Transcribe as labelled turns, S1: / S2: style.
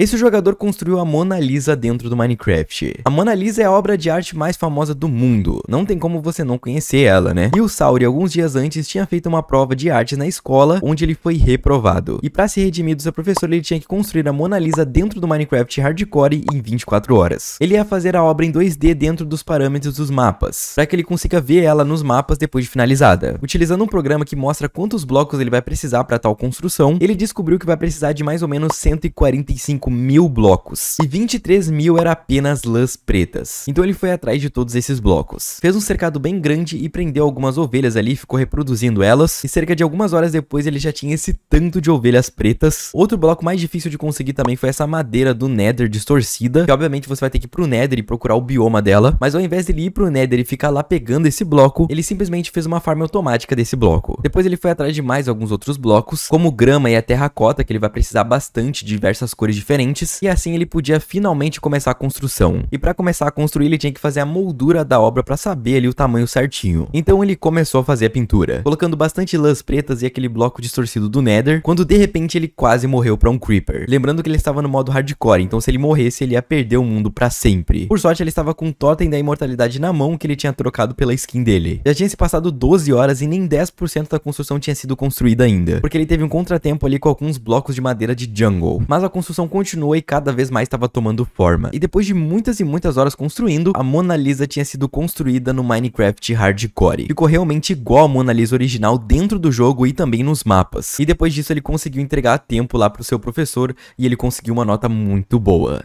S1: Esse jogador construiu a Mona Lisa dentro do Minecraft. A Mona Lisa é a obra de arte mais famosa do mundo, não tem como você não conhecer ela, né? E o Sauri, alguns dias antes, tinha feito uma prova de arte na escola, onde ele foi reprovado. E para se redimir do seu professor, ele tinha que construir a Mona Lisa dentro do Minecraft Hardcore em 24 horas. Ele ia fazer a obra em 2D dentro dos parâmetros dos mapas, para que ele consiga ver ela nos mapas depois de finalizada. Utilizando um programa que mostra quantos blocos ele vai precisar para tal construção, ele descobriu que vai precisar de mais ou menos 145 5 mil blocos, e 23 mil era apenas lãs pretas. Então ele foi atrás de todos esses blocos. Fez um cercado bem grande e prendeu algumas ovelhas ali, ficou reproduzindo elas, e cerca de algumas horas depois ele já tinha esse tanto de ovelhas pretas. Outro bloco mais difícil de conseguir também foi essa madeira do Nether distorcida, que obviamente você vai ter que ir pro Nether e procurar o bioma dela, mas ao invés dele ir pro Nether e ficar lá pegando esse bloco, ele simplesmente fez uma farm automática desse bloco. Depois ele foi atrás de mais alguns outros blocos, como grama e a terracota, que ele vai precisar bastante de diversas cores diferentes, diferentes e assim ele podia finalmente começar a construção. E para começar a construir ele tinha que fazer a moldura da obra para saber ali o tamanho certinho. Então ele começou a fazer a pintura, colocando bastante lãs pretas e aquele bloco distorcido do Nether, quando de repente ele quase morreu para um Creeper. Lembrando que ele estava no modo hardcore, então se ele morresse ele ia perder o mundo para sempre. Por sorte ele estava com o um totem da imortalidade na mão que ele tinha trocado pela skin dele. Já tinha se passado 12 horas e nem 10% da construção tinha sido construída ainda, porque ele teve um contratempo ali com alguns blocos de madeira de jungle. Mas a construção continuou continuou e cada vez mais estava tomando forma. E depois de muitas e muitas horas construindo, a Mona Lisa tinha sido construída no Minecraft Hardcore. Ficou realmente igual a Mona Lisa original dentro do jogo e também nos mapas. E depois disso ele conseguiu entregar a tempo lá pro seu professor e ele conseguiu uma nota muito boa.